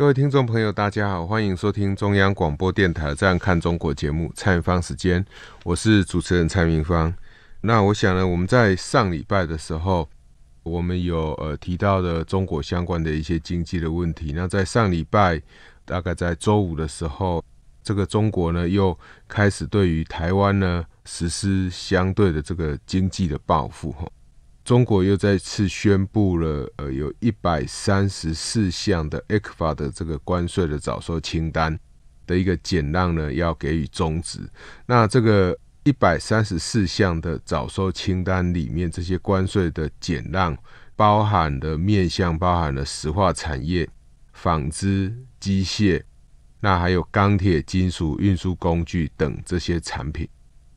各位听众朋友，大家好，欢迎收听中央广播电台《这样看中国》节目，蔡明芳时间，我是主持人蔡明芳。那我想呢，我们在上礼拜的时候，我们有呃提到的中国相关的一些经济的问题。那在上礼拜，大概在周五的时候，这个中国呢又开始对于台湾呢实施相对的这个经济的报复。中国又再次宣布了，呃，有一百三十四项的 ECFA 的这个关税的早收清单的一个减让呢，要给予终止。那这个一百三十四项的早收清单里面，这些关税的减让包含的面向包含了石化产业、纺织、机械，那还有钢铁、金属、运输工具等这些产品，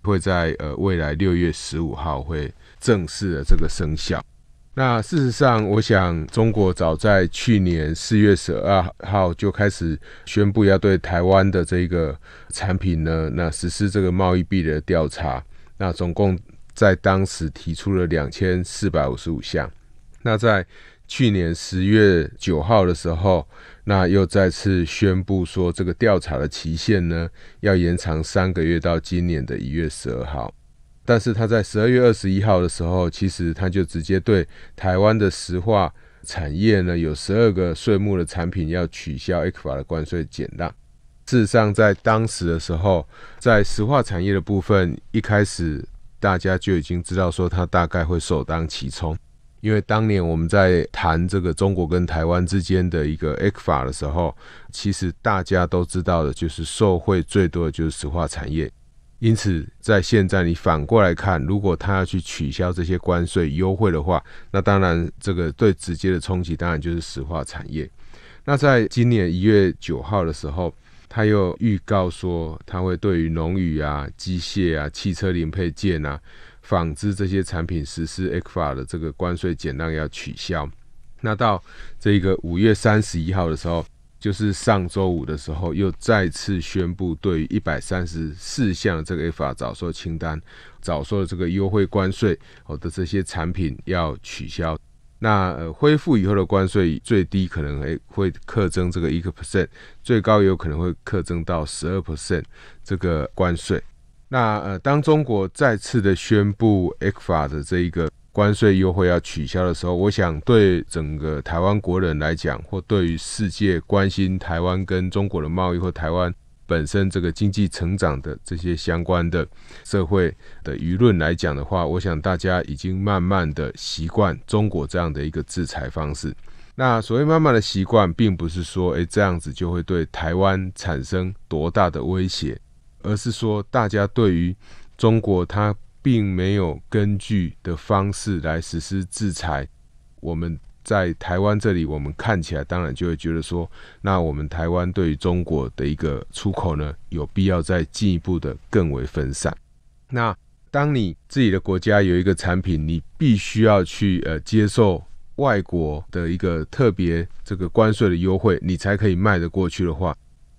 会在呃未来六月十五号会。正式的这个生效。那事实上，我想中国早在去年四月十二号就开始宣布要对台湾的这个产品呢，那实施这个贸易壁垒调查。那总共在当时提出了两千四百五十五项。那在去年十月九号的时候，那又再次宣布说，这个调查的期限呢要延长三个月，到今年的一月十二号。但是他在十二月二十一号的时候，其实他就直接对台湾的石化产业呢，有十二个税目的产品要取消 a q a 的关税减让。事实上，在当时的时候，在石化产业的部分，一开始大家就已经知道说，他大概会首当其冲，因为当年我们在谈这个中国跟台湾之间的一个 a q a 的时候，其实大家都知道的，就是受惠最多的就是石化产业。因此，在现在你反过来看，如果他要去取消这些关税优惠的话，那当然这个最直接的冲击当然就是石化产业。那在今年一月九号的时候，他又预告说他会对于农渔啊、机械啊、汽车零配件啊、纺织这些产品实施 ECFA 的这个关税减让要取消。那到这个五月三十一号的时候。就是上周五的时候，又再次宣布，对于一百三十四项这个 f 法 r 早收清单早收的这个优惠关税，好的这些产品要取消。那呃、恢复以后的关税最低可能会会课征这个一个 percent，最高有可能会课征到十二 percent 这个关税。那呃，当中国再次的宣布 f a r 的这一个。关税优惠要取消的时候，我想对整个台湾国人来讲，或对于世界关心台湾跟中国的贸易，或台湾本身这个经济成长的这些相关的社会的舆论来讲的话，我想大家已经慢慢的习惯中国这样的一个制裁方式。那所谓慢慢的习惯，并不是说诶这样子就会对台湾产生多大的威胁，而是说大家对于中国它。并没有根据的方式来实施制裁。我们在台湾这里，我们看起来当然就会觉得说，那我们台湾对于中国的一个出口呢，有必要再进一步的更为分散。那当你自己的国家有一个产品，你必须要去呃接受外国的一个特别这个关税的优惠，你才可以卖得过去的话。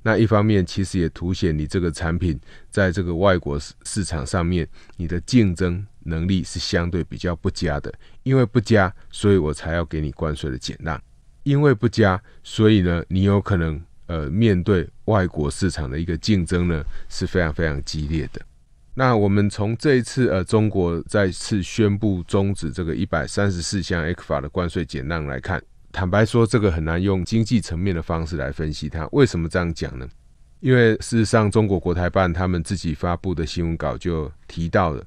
那一方面，其实也凸显你这个产品在这个外国市市场上面，你的竞争能力是相对比较不佳的。因为不佳，所以我才要给你关税的减让。因为不佳，所以呢，你有可能呃面对外国市场的一个竞争呢是非常非常激烈的。那我们从这一次呃中国再次宣布终止这个一百三十四项 e c 法的关税减让来看。坦白说，这个很难用经济层面的方式来分析它。为什么这样讲呢？因为事实上，中国国台办他们自己发布的新闻稿就提到了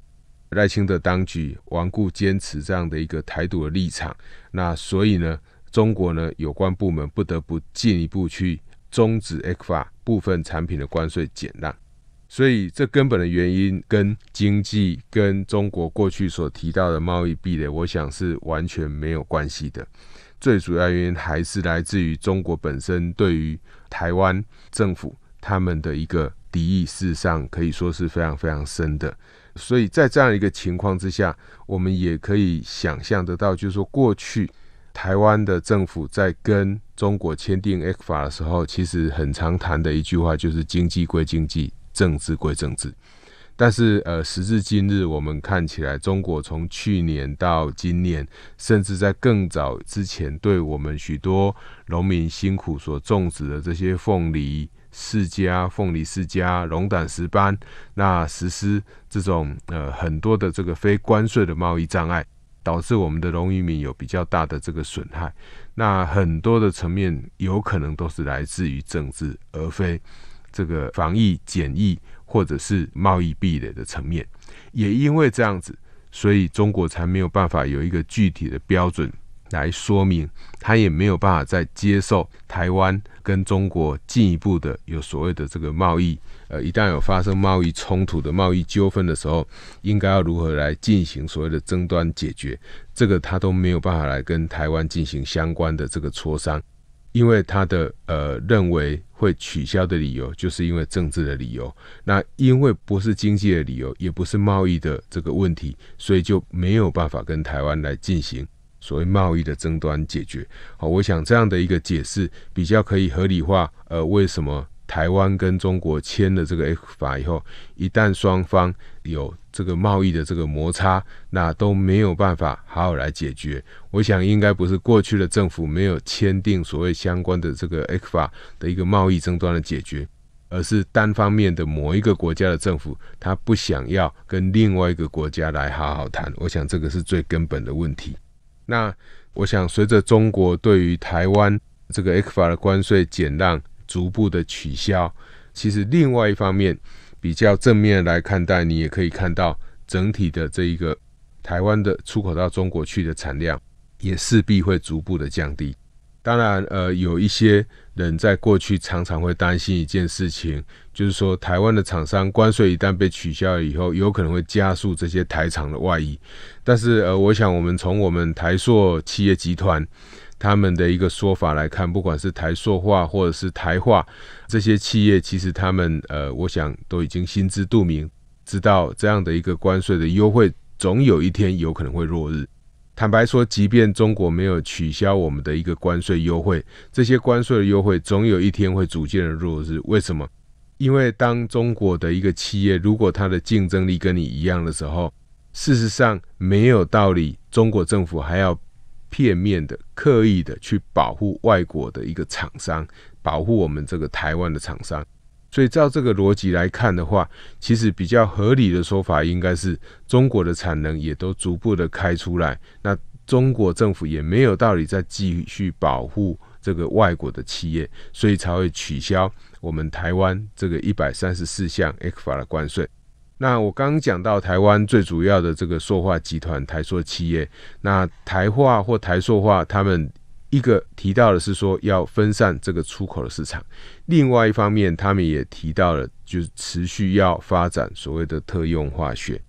赖清德当局顽固坚持这样的一个台独的立场。那所以呢，中国呢有关部门不得不进一步去终止 ECFA 部分产品的关税减让。所以，这根本的原因跟经济跟中国过去所提到的贸易壁垒，我想是完全没有关系的。最主要原因还是来自于中国本身对于台湾政府他们的一个敌意，事实上可以说是非常非常深的。所以在这样一个情况之下，我们也可以想象得到，就是说过去台湾的政府在跟中国签订 f 法的时候，其实很常谈的一句话就是“经济归经济，政治归政治”。但是，呃，时至今日，我们看起来，中国从去年到今年，甚至在更早之前，对我们许多农民辛苦所种植的这些凤梨、释迦、凤梨释迦、龙胆石斑，那实施这种呃很多的这个非关税的贸易障碍，导致我们的农渔民有比较大的这个损害。那很多的层面有可能都是来自于政治，而非这个防疫检疫。或者是贸易壁垒的层面，也因为这样子，所以中国才没有办法有一个具体的标准来说明，他也没有办法再接受台湾跟中国进一步的有所谓的这个贸易。呃，一旦有发生贸易冲突的贸易纠纷的时候，应该要如何来进行所谓的争端解决，这个他都没有办法来跟台湾进行相关的这个磋商。因为他的呃认为会取消的理由，就是因为政治的理由。那因为不是经济的理由，也不是贸易的这个问题，所以就没有办法跟台湾来进行所谓贸易的争端解决。好，我想这样的一个解释比较可以合理化，呃，为什么？台湾跟中国签了这个 X 法以后，一旦双方有这个贸易的这个摩擦，那都没有办法好好来解决。我想应该不是过去的政府没有签订所谓相关的这个 X 法的一个贸易争端的解决，而是单方面的某一个国家的政府他不想要跟另外一个国家来好好谈。我想这个是最根本的问题。那我想随着中国对于台湾这个 X 法的关税减让。逐步的取消，其实另外一方面比较正面来看待，你也可以看到整体的这一个台湾的出口到中国去的产量也势必会逐步的降低。当然，呃，有一些人在过去常常会担心一件事情，就是说台湾的厂商关税一旦被取消了以后，有可能会加速这些台厂的外移。但是，呃，我想我们从我们台硕企业集团。他们的一个说法来看，不管是台塑化或者是台化这些企业，其实他们呃，我想都已经心知肚明，知道这样的一个关税的优惠，总有一天有可能会落日。坦白说，即便中国没有取消我们的一个关税优惠，这些关税的优惠总有一天会逐渐的落日。为什么？因为当中国的一个企业如果它的竞争力跟你一样的时候，事实上没有道理，中国政府还要。片面的、刻意的去保护外国的一个厂商，保护我们这个台湾的厂商。所以，照这个逻辑来看的话，其实比较合理的说法应该是，中国的产能也都逐步的开出来，那中国政府也没有道理再继续保护这个外国的企业，所以才会取消我们台湾这个一百三十四项 e x 法 a 的关税。那我刚刚讲到台湾最主要的这个塑化集团台塑企业，那台化或台塑化他们一个提到的是说要分散这个出口的市场，另外一方面他们也提到了就是持续要发展所谓的特用化学，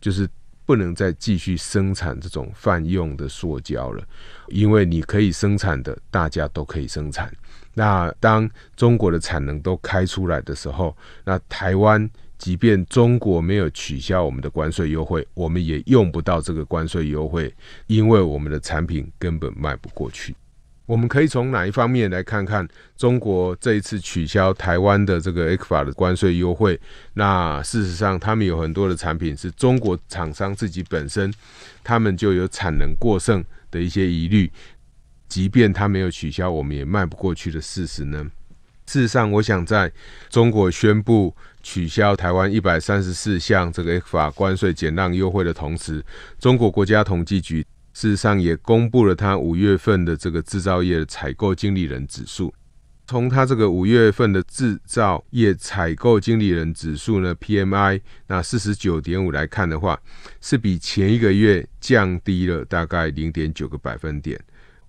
就是不能再继续生产这种泛用的塑胶了，因为你可以生产的大家都可以生产，那当中国的产能都开出来的时候，那台湾。即便中国没有取消我们的关税优惠，我们也用不到这个关税优惠，因为我们的产品根本卖不过去。我们可以从哪一方面来看看中国这一次取消台湾的这个 e e x 法的关税优惠？那事实上，他们有很多的产品是中国厂商自己本身，他们就有产能过剩的一些疑虑。即便他没有取消，我们也卖不过去的事实呢？事实上，我想在中国宣布取消台湾一百三十四项这个法关税减让优惠的同时，中国国家统计局事实上也公布了它五月份的这个制造业采购经理人指数。从它这个五月份的制造业采购经理人指数呢 （PMI） 那四十九点五来看的话，是比前一个月降低了大概零点九个百分点。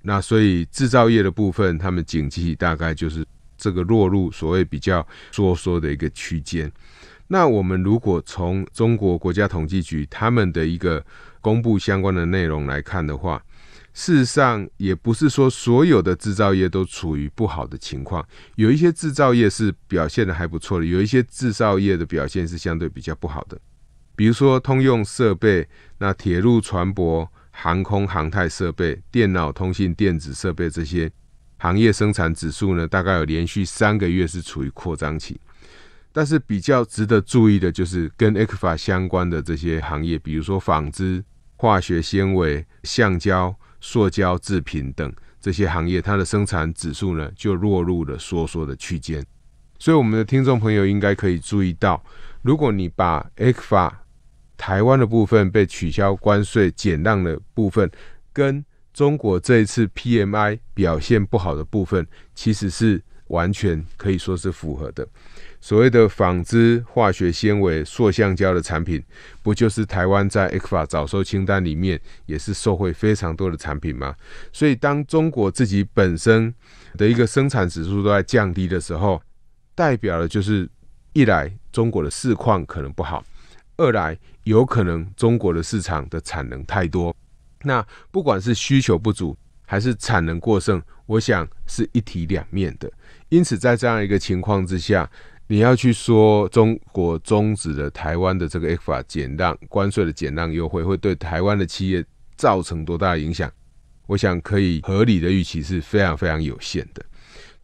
那所以制造业的部分，他们景气大概就是。这个落入所谓比较缩缩的一个区间。那我们如果从中国国家统计局他们的一个公布相关的内容来看的话，事实上也不是说所有的制造业都处于不好的情况，有一些制造业是表现的还不错的，有一些制造业的表现是相对比较不好的，比如说通用设备、那铁路船舶、航空航太设备、电脑通信电子设备这些。行业生产指数呢，大概有连续三个月是处于扩张期，但是比较值得注意的就是跟 a f a 相关的这些行业，比如说纺织、化学纤维、橡胶、塑胶制品等这些行业，它的生产指数呢就落入了缩缩的区间。所以我们的听众朋友应该可以注意到，如果你把 a f a 台湾的部分被取消关税减让的部分跟。中国这一次 PMI 表现不好的部分，其实是完全可以说是符合的。所谓的纺织、化学纤维、塑橡胶的产品，不就是台湾在 X 法早收清单里面也是受贿非常多的产品吗？所以，当中国自己本身的一个生产指数都在降低的时候，代表的就是一来中国的市况可能不好，二来有可能中国的市场的产能太多。那不管是需求不足还是产能过剩，我想是一体两面的。因此，在这样一个情况之下，你要去说中国终止了台湾的这个 f t 减让关税的减让优惠，会对台湾的企业造成多大影响？我想可以合理的预期是非常非常有限的。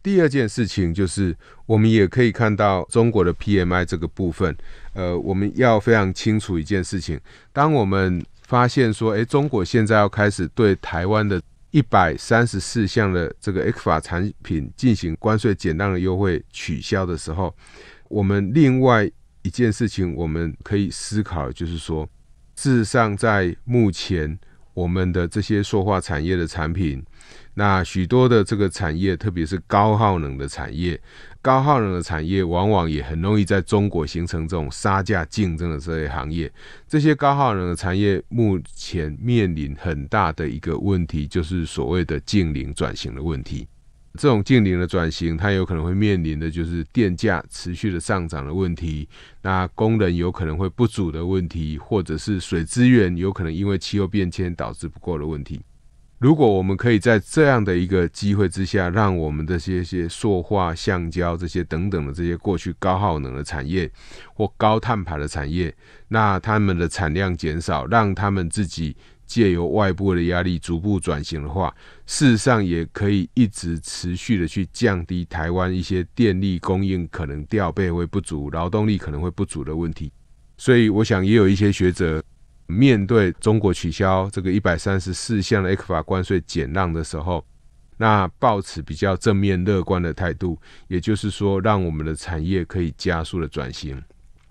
第二件事情就是，我们也可以看到中国的 PMI 这个部分，呃，我们要非常清楚一件事情：当我们发现说，哎，中国现在要开始对台湾的一百三十四项的这个 X 法产品进行关税减让的优惠取消的时候，我们另外一件事情我们可以思考，就是说，事实上在目前我们的这些塑化产业的产品，那许多的这个产业，特别是高耗能的产业。高耗能的产业往往也很容易在中国形成这种杀价竞争的这些行业。这些高耗能的产业目前面临很大的一个问题，就是所谓的“近零”转型的问题。这种“近零”的转型，它有可能会面临的就是电价持续的上涨的问题，那工人有可能会不足的问题，或者是水资源有可能因为气候变迁导致不够的问题。如果我们可以在这样的一个机会之下，让我们的这些些塑化、橡胶这些等等的这些过去高耗能的产业或高碳排的产业，那他们的产量减少，让他们自己借由外部的压力逐步转型的话，事实上也可以一直持续的去降低台湾一些电力供应可能调配会不足、劳动力可能会不足的问题。所以，我想也有一些学者。面对中国取消这个一百三十四项的 e p f a 关税减让的时候，那抱持比较正面乐观的态度，也就是说，让我们的产业可以加速的转型。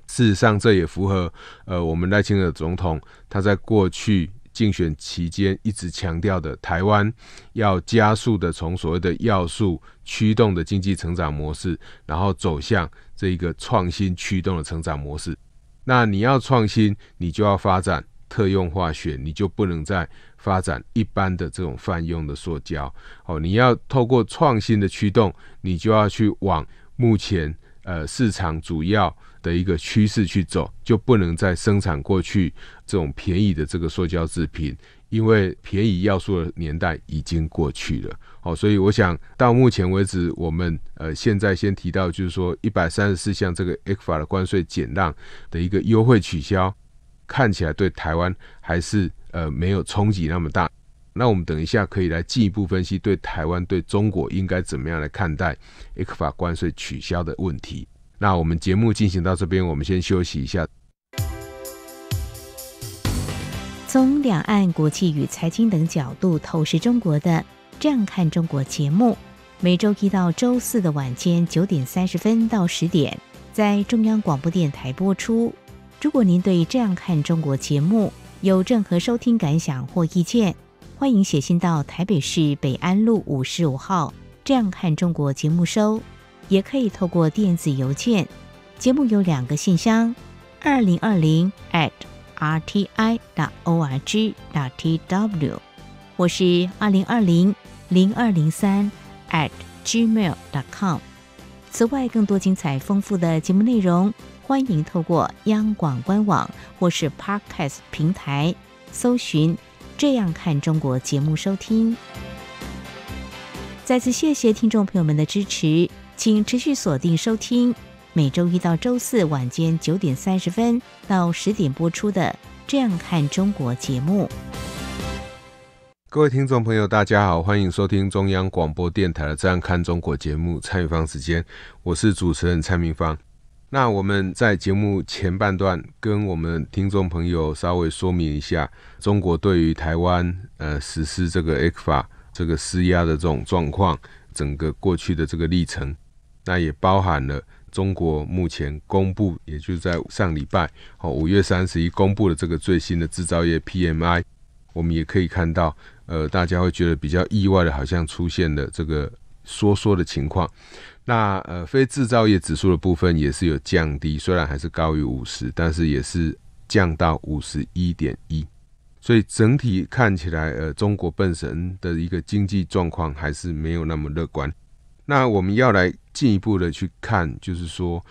事实上，这也符合呃我们赖清德总统他在过去竞选期间一直强调的，台湾要加速的从所谓的要素驱动的经济成长模式，然后走向这一个创新驱动的成长模式。那你要创新，你就要发展特用化学，你就不能再发展一般的这种泛用的塑胶。哦，你要透过创新的驱动，你就要去往目前呃市场主要的一个趋势去走，就不能再生产过去这种便宜的这个塑胶制品。因为便宜要素的年代已经过去了，好，所以我想到目前为止，我们呃现在先提到就是说一百三十四项这个 e q a 的关税减让的一个优惠取消，看起来对台湾还是呃没有冲击那么大。那我们等一下可以来进一步分析对台湾对中国应该怎么样来看待 e q u a 关税取消的问题。那我们节目进行到这边，我们先休息一下。从两岸、国际与财经等角度透视中国的《这样看中国》节目，每周一到周四的晚间九点三十分到十点，在中央广播电台播出。如果您对《这样看中国》节目有任何收听感想或意见，欢迎写信到台北市北安路五十五号《这样看中国》节目收，也可以透过电子邮件，节目有两个信箱：二零二零 at。rti.org.tw，我是二零二零零二零三 @gmail.com。此外，更多精彩丰富的节目内容，欢迎透过央广官网或是 ParkCast 平台搜寻，这样看中国节目收听。再次谢谢听众朋友们的支持，请持续锁定收听。每周一到周四晚间九点三十分到十点播出的《这样看中国》节目。各位听众朋友，大家好，欢迎收听中央广播电台的《这样看中国》节目，蔡与方时间，我是主持人蔡明芳。那我们在节目前半段跟我们听众朋友稍微说明一下，中国对于台湾呃实施这个 A 法这个施压的这种状况，整个过去的这个历程，那也包含了。中国目前公布，也就在上礼拜，哦，五月三十一公布的这个最新的制造业 PMI，我们也可以看到，呃，大家会觉得比较意外的，好像出现了这个缩缩的情况。那呃，非制造业指数的部分也是有降低，虽然还是高于五十，但是也是降到五十一点一，所以整体看起来，呃，中国笨神的一个经济状况还是没有那么乐观。那我们要来进一步的去看，就是说，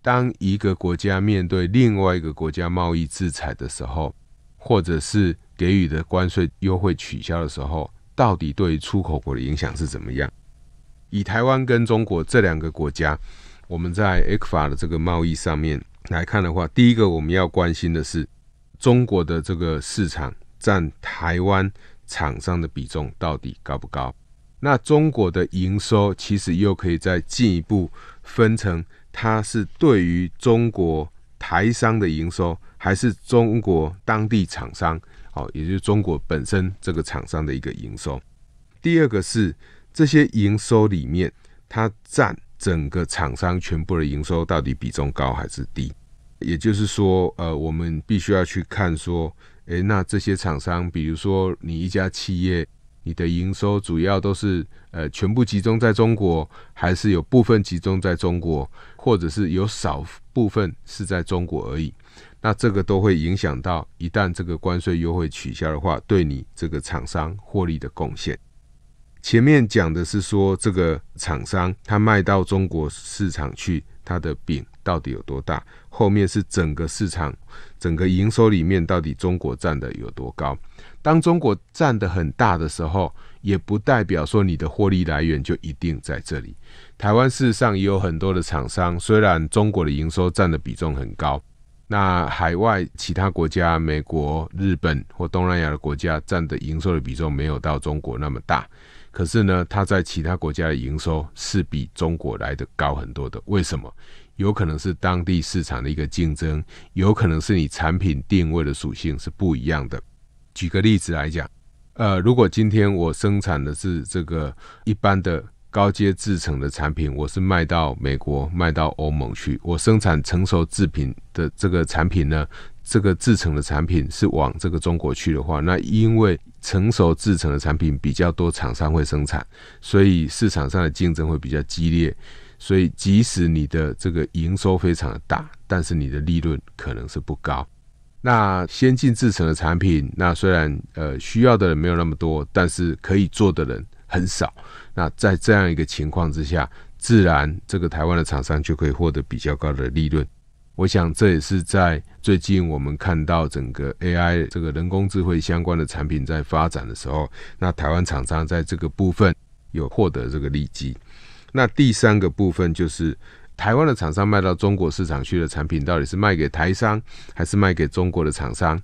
当一个国家面对另外一个国家贸易制裁的时候，或者是给予的关税优惠取消的时候，到底对出口国的影响是怎么样？以台湾跟中国这两个国家，我们在 e q f a 的这个贸易上面来看的话，第一个我们要关心的是，中国的这个市场占台湾厂商的比重到底高不高？那中国的营收其实又可以再进一步分成，它是对于中国台商的营收，还是中国当地厂商，好，也就是中国本身这个厂商的一个营收。第二个是这些营收里面，它占整个厂商全部的营收到底比重高还是低？也就是说，呃，我们必须要去看说，诶，那这些厂商，比如说你一家企业。你的营收主要都是呃全部集中在中国，还是有部分集中在中国，或者是有少部分是在中国而已？那这个都会影响到，一旦这个关税优惠取消的话，对你这个厂商获利的贡献。前面讲的是说，这个厂商他卖到中国市场去，他的饼。到底有多大？后面是整个市场，整个营收里面到底中国占的有多高？当中国占的很大的时候，也不代表说你的获利来源就一定在这里。台湾事实上也有很多的厂商，虽然中国的营收占的比重很高，那海外其他国家，美国、日本或东南亚的国家占的营收的比重没有到中国那么大，可是呢，它在其他国家的营收是比中国来的高很多的。为什么？有可能是当地市场的一个竞争，有可能是你产品定位的属性是不一样的。举个例子来讲，呃，如果今天我生产的是这个一般的高阶制成的产品，我是卖到美国、卖到欧盟去；我生产成熟制品的这个产品呢，这个制成的产品是往这个中国去的话，那因为成熟制成的产品比较多，厂商会生产，所以市场上的竞争会比较激烈。所以，即使你的这个营收非常的大，但是你的利润可能是不高。那先进制成的产品，那虽然呃需要的人没有那么多，但是可以做的人很少。那在这样一个情况之下，自然这个台湾的厂商就可以获得比较高的利润。我想这也是在最近我们看到整个 AI 这个人工智慧相关的产品在发展的时候，那台湾厂商在这个部分有获得这个利基。那第三个部分就是，台湾的厂商卖到中国市场去的产品，到底是卖给台商还是卖给中国的厂商？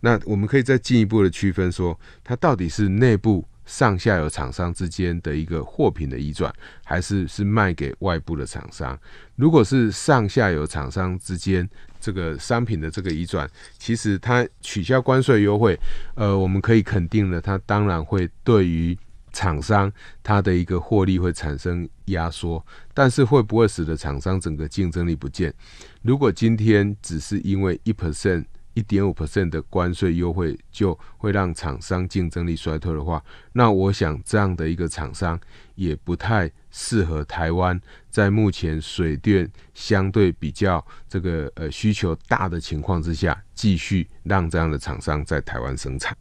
那我们可以再进一步的区分，说它到底是内部上下游厂商之间的一个货品的移转，还是是卖给外部的厂商？如果是上下游厂商之间这个商品的这个移转，其实它取消关税优惠，呃，我们可以肯定的，它当然会对于。厂商它的一个获利会产生压缩，但是会不会使得厂商整个竞争力不见？如果今天只是因为一 percent 一点五 percent 的关税优惠就会让厂商竞争力衰退的话，那我想这样的一个厂商也不太适合台湾在目前水电相对比较这个呃需求大的情况之下继续让这样的厂商在台湾生产。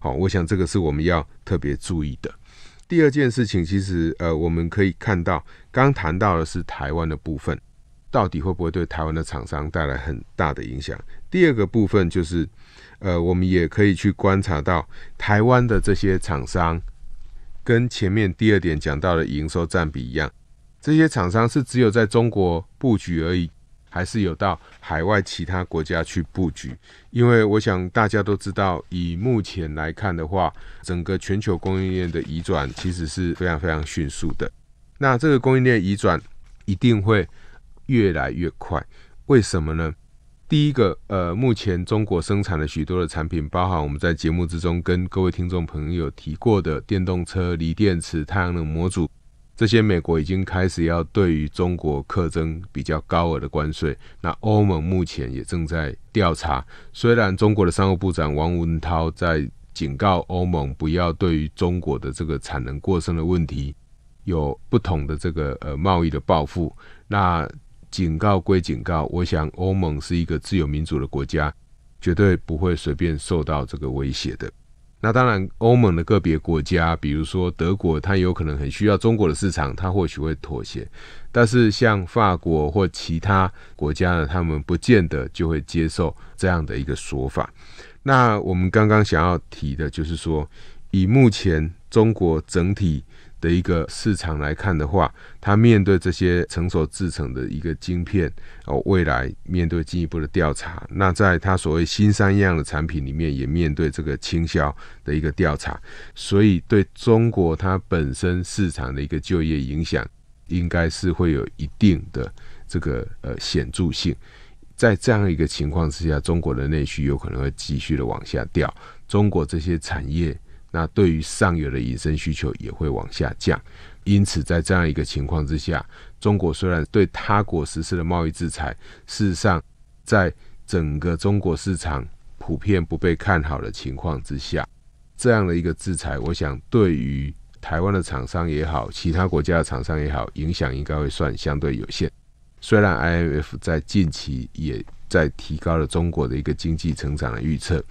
好，我想这个是我们要特别注意的。第二件事情，其实呃，我们可以看到，刚谈到的是台湾的部分，到底会不会对台湾的厂商带来很大的影响？第二个部分就是，呃，我们也可以去观察到，台湾的这些厂商，跟前面第二点讲到的营收占比一样，这些厂商是只有在中国布局而已。还是有到海外其他国家去布局，因为我想大家都知道，以目前来看的话，整个全球供应链的移转其实是非常非常迅速的。那这个供应链移转一定会越来越快，为什么呢？第一个，呃，目前中国生产了许多的产品，包含我们在节目之中跟各位听众朋友提过的电动车、锂电池、太阳能模组。这些美国已经开始要对于中国课征比较高额的关税，那欧盟目前也正在调查。虽然中国的商务部部长王文涛在警告欧盟不要对于中国的这个产能过剩的问题有不同的这个呃贸易的报复，那警告归警告，我想欧盟是一个自由民主的国家，绝对不会随便受到这个威胁的。那当然，欧盟的个别国家，比如说德国，它有可能很需要中国的市场，它或许会妥协。但是像法国或其他国家呢，他们不见得就会接受这样的一个说法。那我们刚刚想要提的就是说，以目前中国整体。的一个市场来看的话，它面对这些成熟制成的一个晶片，哦，未来面对进一步的调查，那在它所谓新三样的产品里面，也面对这个倾销的一个调查，所以对中国它本身市场的一个就业影响，应该是会有一定的这个呃显著性。在这样一个情况之下，中国的内需有可能会继续的往下掉，中国这些产业。那对于上游的隐身需求也会往下降，因此在这样一个情况之下，中国虽然对他国实施了贸易制裁，事实上在整个中国市场普遍不被看好的情况之下，这样的一个制裁，我想对于台湾的厂商也好，其他国家的厂商也好，影响应该会算相对有限。虽然 IMF 在近期也在提高了中国的一个经济成长的预测，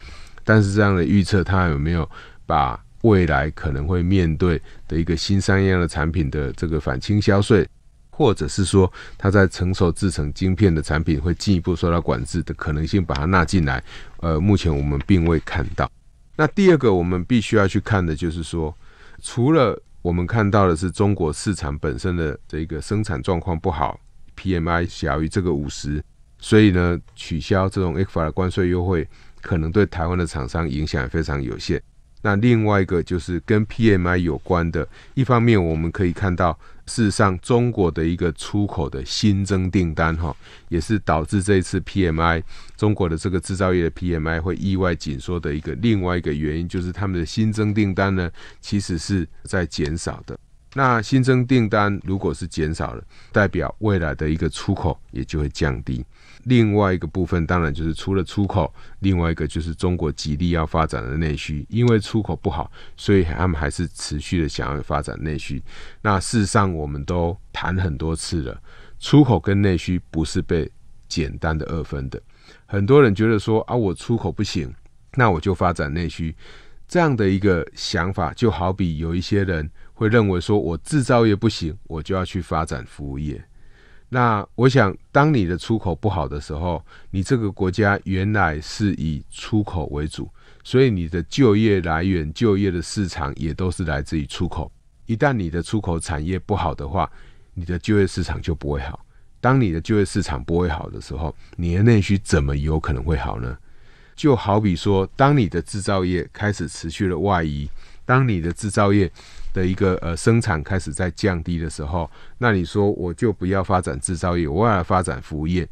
但是这样的预测它有没有？把未来可能会面对的一个新三样的产品的这个反倾销税，或者是说它在成熟制成晶片的产品会进一步受到管制的可能性，把它纳进来。呃，目前我们并未看到。那第二个我们必须要去看的就是说，除了我们看到的是中国市场本身的这个生产状况不好，PMI 小于这个五十，所以呢，取消这种 ex f a r 的关税优惠，可能对台湾的厂商影响也非常有限。那另外一个就是跟 PMI 有关的，一方面我们可以看到，事实上中国的一个出口的新增订单，哈，也是导致这一次 PMI 中国的这个制造业的 PMI 会意外紧缩的一个另外一个原因，就是他们的新增订单呢，其实是在减少的。那新增订单如果是减少了，代表未来的一个出口也就会降低。另外一个部分当然就是除了出口，另外一个就是中国极力要发展的内需。因为出口不好，所以他们还是持续的想要发展内需。那事实上，我们都谈很多次了，出口跟内需不是被简单的二分的。很多人觉得说啊，我出口不行，那我就发展内需这样的一个想法，就好比有一些人会认为说我制造业不行，我就要去发展服务业。那我想，当你的出口不好的时候，你这个国家原来是以出口为主，所以你的就业来源、就业的市场也都是来自于出口。一旦你的出口产业不好的话，你的就业市场就不会好。当你的就业市场不会好的时候，你的内需怎么有可能会好呢？就好比说，当你的制造业开始持续的外移，当你的制造业。的一个呃生产开始在降低的时候，那你说我就不要发展制造业，我要发展服务业。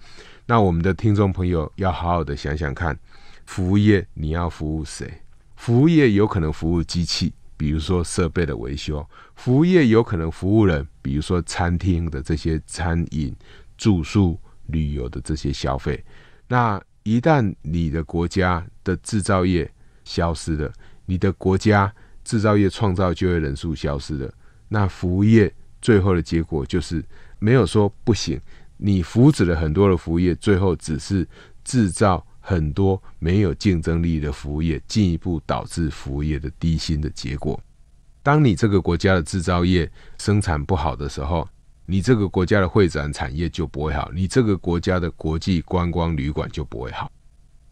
那我们的听众朋友要好好的想想看，服务业你要服务谁？服务业有可能服务机器，比如说设备的维修；服务业有可能服务人，比如说餐厅的这些餐饮、住宿、旅游的这些消费。那一旦你的国家的制造业消失了，你的国家。制造业创造就业人数消失了，那服务业最后的结果就是没有说不行，你扶持了很多的服务业，最后只是制造很多没有竞争力的服务业，进一步导致服务业的低薪的结果。当你这个国家的制造业生产不好的时候，你这个国家的会展产业就不会好，你这个国家的国际观光旅馆就不会好。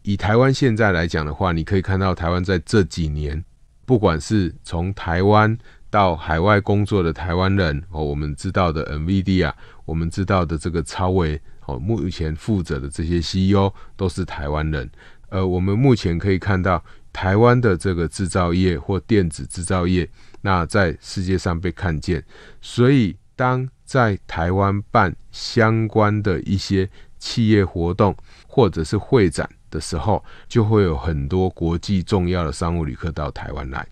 以台湾现在来讲的话，你可以看到台湾在这几年。不管是从台湾到海外工作的台湾人，哦，我们知道的 n v d 啊，我们知道的这个超伟哦，目前负责的这些 CEO 都是台湾人。呃，我们目前可以看到台湾的这个制造业或电子制造业，那在世界上被看见。所以，当在台湾办相关的一些企业活动或者是会展。的时候，就会有很多国际重要的商务旅客到台湾来，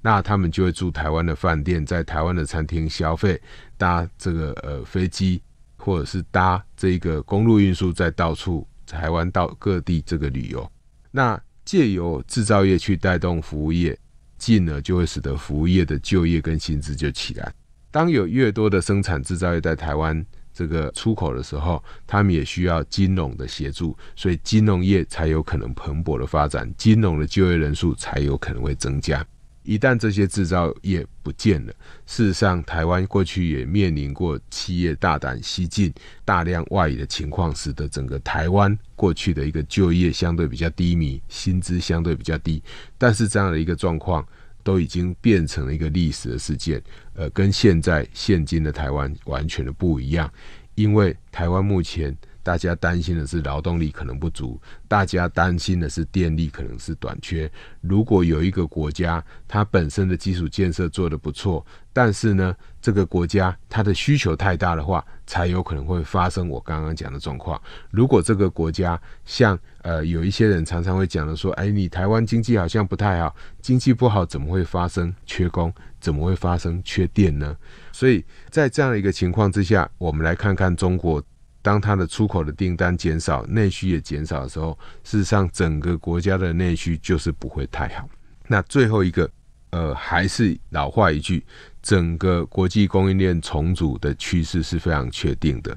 那他们就会住台湾的饭店，在台湾的餐厅消费，搭这个呃飞机，或者是搭这个公路运输，在到处台湾到各地这个旅游。那借由制造业去带动服务业，进而就会使得服务业的就业跟薪资就起来。当有越多的生产制造业在台湾。这个出口的时候，他们也需要金融的协助，所以金融业才有可能蓬勃的发展，金融的就业人数才有可能会增加。一旦这些制造业不见了，事实上，台湾过去也面临过企业大胆西进、大量外移的情况，使得整个台湾过去的一个就业相对比较低迷，薪资相对比较低。但是这样的一个状况。都已经变成了一个历史的事件，呃，跟现在现今的台湾完全的不一样，因为台湾目前。大家担心的是劳动力可能不足，大家担心的是电力可能是短缺。如果有一个国家，它本身的基础建设做得不错，但是呢，这个国家它的需求太大的话，才有可能会发生我刚刚讲的状况。如果这个国家像呃，有一些人常常会讲的说，哎，你台湾经济好像不太好，经济不好怎么会发生缺工？怎么会发生缺电呢？所以在这样的一个情况之下，我们来看看中国。当它的出口的订单减少，内需也减少的时候，事实上整个国家的内需就是不会太好。那最后一个，呃，还是老话一句，整个国际供应链重组的趋势是非常确定的。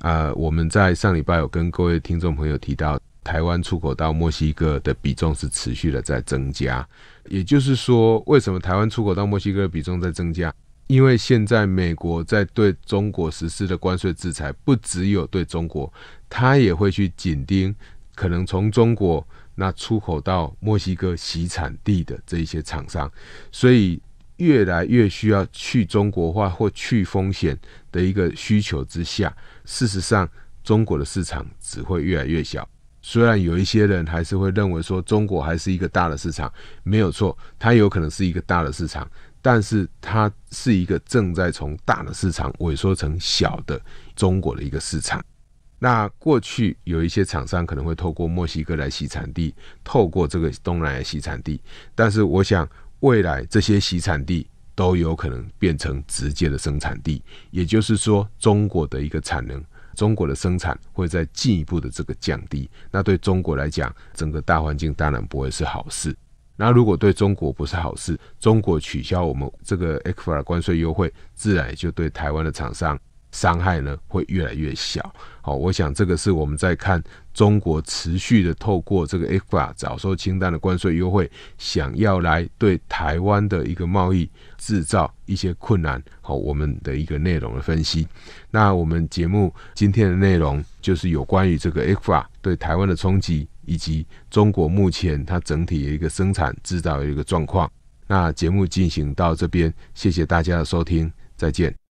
啊，我们在上礼拜有跟各位听众朋友提到，台湾出口到墨西哥的比重是持续的在增加。也就是说，为什么台湾出口到墨西哥的比重在增加？因为现在美国在对中国实施的关税制裁，不只有对中国，他也会去紧盯可能从中国那出口到墨西哥、洗产地的这一些厂商，所以越来越需要去中国化或去风险的一个需求之下，事实上中国的市场只会越来越小。虽然有一些人还是会认为说中国还是一个大的市场，没有错，它有可能是一个大的市场。但是它是一个正在从大的市场萎缩成小的中国的一个市场。那过去有一些厂商可能会透过墨西哥来洗产地，透过这个东南亚洗产地。但是我想未来这些洗产地都有可能变成直接的生产地。也就是说，中国的一个产能、中国的生产会在进一步的这个降低。那对中国来讲，整个大环境当然不会是好事。那如果对中国不是好事，中国取消我们这个 e a 关税优惠，自然也就对台湾的厂商伤害呢会越来越小。好，我想这个是我们在看中国持续的透过这个 e a 早收清单的关税优惠，想要来对台湾的一个贸易制造一些困难。好，我们的一个内容的分析。那我们节目今天的内容就是有关于这个 e a 对台湾的冲击。以及中国目前它整体的一个生产制造的一个状况。那节目进行到这边，谢谢大家的收听，再见。